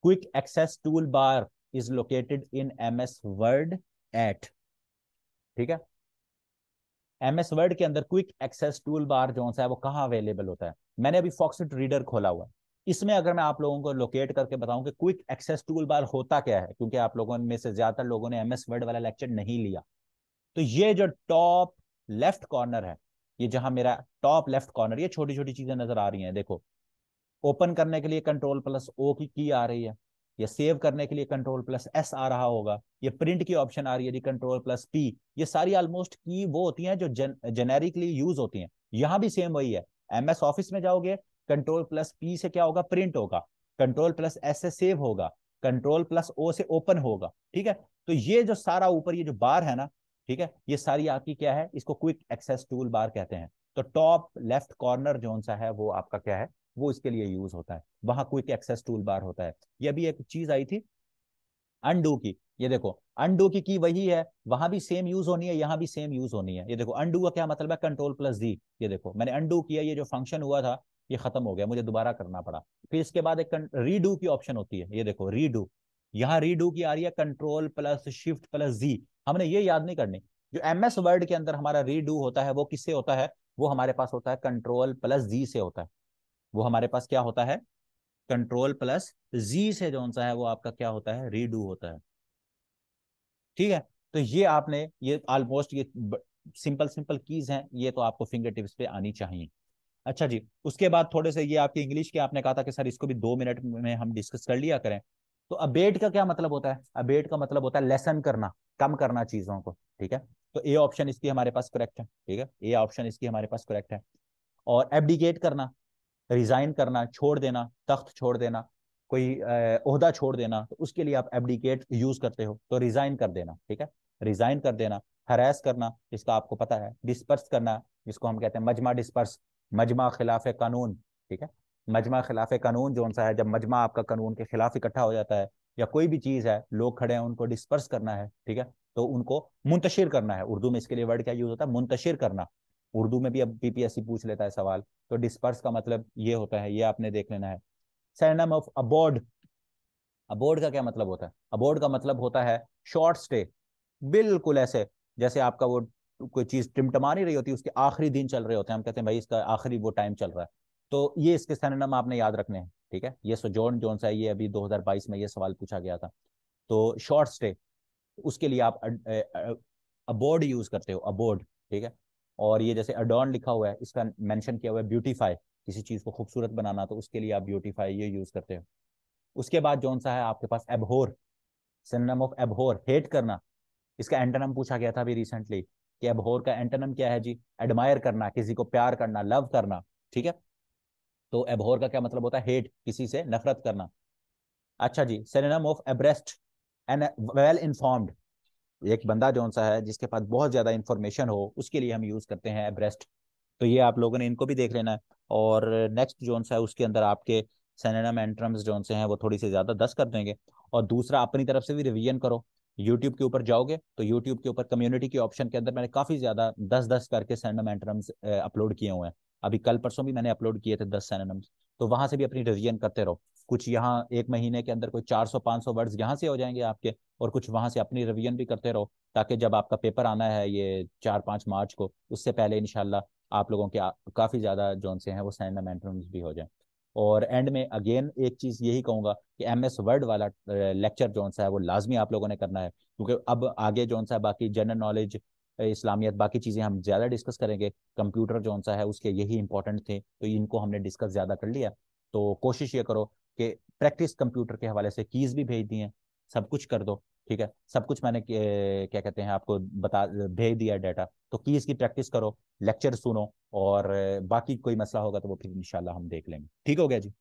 quick access tool bar is located in M S Word at ठीक है एम एस वर्ड के अंदर क्विक एक्सेस टूल बार जो है वो कहाँ अवेलेबल होता है मैंने अभी फॉक्सट रीडर खोला हुआ है इसमें अगर मैं आप लोगों को लोकेट करके बताऊं कि क्विक एक्सेस टूल बार होता क्या है क्योंकि आप लोगों में से ज्यादातर लोगों ने एमएस वर्ड वाला लेक्चर नहीं लिया तो ये जो टॉप लेफ्ट कॉर्नर है ये जहां मेरा टॉप लेफ्ट कॉर्नर ये छोटी छोटी चीजें नजर आ रही हैं देखो ओपन करने के लिए कंट्रोल प्लस ओ की की आ रही है ये सेव करने के लिए कंट्रोल प्लस एस आ रहा होगा ये प्रिंट की ऑप्शन आ रही है कंट्रोल प्लस पी ये सारी ऑलमोस्ट की वो होती हैं जो जन, जेनेरिकली यूज होती हैं यहाँ भी सेम वही है एमएस ऑफिस में जाओगे कंट्रोल प्लस पी से क्या होगा प्रिंट होगा कंट्रोल प्लस एस से सेव होगा कंट्रोल प्लस ओ से ओपन होगा ठीक है तो ये जो सारा ऊपर ये जो बार है ना ठीक है ये सारी आपकी क्या है इसको क्विक एक्सेस टूल बार कहते हैं तो टॉप लेफ्ट कॉर्नर जो सा है वो आपका क्या है वो इसके लिए यूज होता है वहां क्विक एक्सेस टूल बार होता है ये भी एक चीज आई थी अंडू की ये देखो अंडू की की वही है वहां भी सेम यूज होनी है यहाँ भी सेम यूज होनी है ये देखो अंडू का क्या मतलब है कंट्रोल प्लस डी ये देखो मैंने अंडू किया ये जो फंक्शन हुआ था ये खत्म हो गया मुझे दोबारा करना पड़ा फिर इसके बाद एक रीडू की ऑप्शन होती है ये देखो रीडू यहाँ रीडू की आ रही है control plus shift plus G हमने ये याद नहीं करनी जो एम एस वर्ड के अंदर हमारा रीडू होता है वो किससे होता है वो हमारे पास होता है कंट्रोल प्लस जी से होता है वो हमारे पास क्या होता है कंट्रोल प्लस जी से जो सा है वो आपका क्या होता है रीडू होता है ठीक है तो ये आपने ये ऑलमोस्ट ये सिंपल सिंपल कीज हैं ये तो आपको फिंगर टिप्स पे आनी चाहिए अच्छा जी उसके बाद थोड़े से ये आपकी इंग्लिश के आपने कहा था कि सर इसको भी दो मिनट में हम डिस्कस कर लिया करें तो अबेट का क्या मतलब होता है अबेट का मतलब होता है लेसन करना कम करना चीजों को ठीक है तो ए ऑप्शन इसकी हमारे पास करेक्ट है ठीक है ए ऑप्शन इसकी हमारे पास करेक्ट है और एबडिकेट करना रिजाइन करना छोड़ देना तख्त छोड़ देना कोई ओहदा छोड़ देना तो उसके लिए आप एबडिकेट यूज करते हो तो रिजाइन कर देना ठीक है रिजाइन कर देना हरास करना इसका आपको पता है डिस्पर्स करना जिसको हम कहते हैं मजमा डिस्पर्स मजमा खिलाफ कानून ठीक है मजमा खिलाफ कानून जो सा है जब मजमा आपका कानून के खिलाफ इकट्ठा हो जाता है या कोई भी चीज़ है लोग खड़े हैं उनको डिस्पर्स करना है ठीक है तो उनको मुंतशिर करना है उर्दू में इसके लिए वर्ड क्या यूज होता है मुंतशिर करना उर्दू में भी अब बीपीएससी पूछ लेता है सवाल तो डिस्पर्स का मतलब ये होता है ये आपने देख लेना है सैनम ऑफ अबोर्ड अबोर्ड का क्या मतलब होता है अबोर्ड का मतलब होता है शॉर्ट स्टे बिल्कुल ऐसे जैसे आपका वो कोई चीज टिमटमा नहीं रही होती उसके आखिरी दिन चल रहे होते हैं हम कहते हैं भाई इसका आखिरी वो टाइम चल रहा है तो ये इसके सैनम आपने याद रखने हैं ठीक है ये जॉन जोन है ये अभी 2022 में ये सवाल पूछा गया था तो शॉर्ट स्टे उसके लिए आप अबोर्ड यूज करते हो अबोर्ड ठीक है और ये जैसे अडोन लिखा हुआ है इसका मेंशन किया हुआ है ब्यूटीफाई किसी चीज को खूबसूरत बनाना तो उसके लिए आप ब्यूटीफाई ये यूज करते हो उसके बाद जोन सा है आपके पास abhor synonym of abhor hate करना इसका एंटनम पूछा गया था अभी रिसेंटली कि एबहोर का एंटनम क्या है जी एडमायर करना किसी को प्यार करना लव करना ठीक है तो एबहोर का क्या मतलब होता है हेट किसी से नफरत करना अच्छा जी synonym of abreast and well informed एक बंदा जो सा है जिसके पास बहुत ज़्यादा इंफॉर्मेशन हो उसके लिए हम यूज़ करते हैं एब्रेस्ट तो ये आप लोगों ने इनको भी देख लेना है और नेक्स्ट जोन सा है उसके अंदर आपके सेनेम एंट्रम्स ट्रम्स जोन से हैं वो थोड़ी सी ज़्यादा दस कर देंगे और दूसरा अपनी तरफ से भी रिविजन करो यूट्यूब के ऊपर जाओगे तो यूट्यूब के ऊपर कम्युनिटी के ऑप्शन के अंदर मैंने काफ़ी ज़्यादा दस दस करके सेनेम एंट्रम्स अपलोड किए हुए हैं अभी कल परसों भी मैंने अपलोड किए थे दस सैनम तो वहां से भी अपनी रिविजन करते रहो कुछ यहाँ एक महीने के अंदर कोई 400-500 वर्ड्स यहाँ से हो जाएंगे आपके और कुछ वहां से अपनी रिविजन भी करते रहो ताकि जब आपका पेपर आना है ये चार पाँच मार्च को उससे पहले इनशाला आप लोगों के काफ़ी ज़्यादा जो से हैं वो सैनम एंट्रम्स भी हो जाए और एंड में अगेन एक चीज़ यही कहूँगा कि एम एस वर्ड वाला लेक्चर जो सा है वो लाजमी आप लोगों ने करना है क्योंकि अब आगे जो सा बाकी जनरल नॉलेज इस्लामियत बाकी चीज़ें हम ज़्यादा डिस्कस करेंगे कंप्यूटर जो सा है उसके यही इंपॉर्टेंट थे तो इनको हमने डिस्कस ज़्यादा कर लिया तो कोशिश ये करो कि प्रैक्टिस कंप्यूटर के हवाले से कीज़ भी भेज दी हैं सब कुछ कर दो ठीक है सब कुछ मैंने क्या कहते हैं आपको बता भेज दिया डाटा तो कीज़ की प्रैक्टिस करो लेक्चर सुनो और बाकी कोई मसला होगा तो वो फिर इन हम देख लेंगे ठीक हो गया जी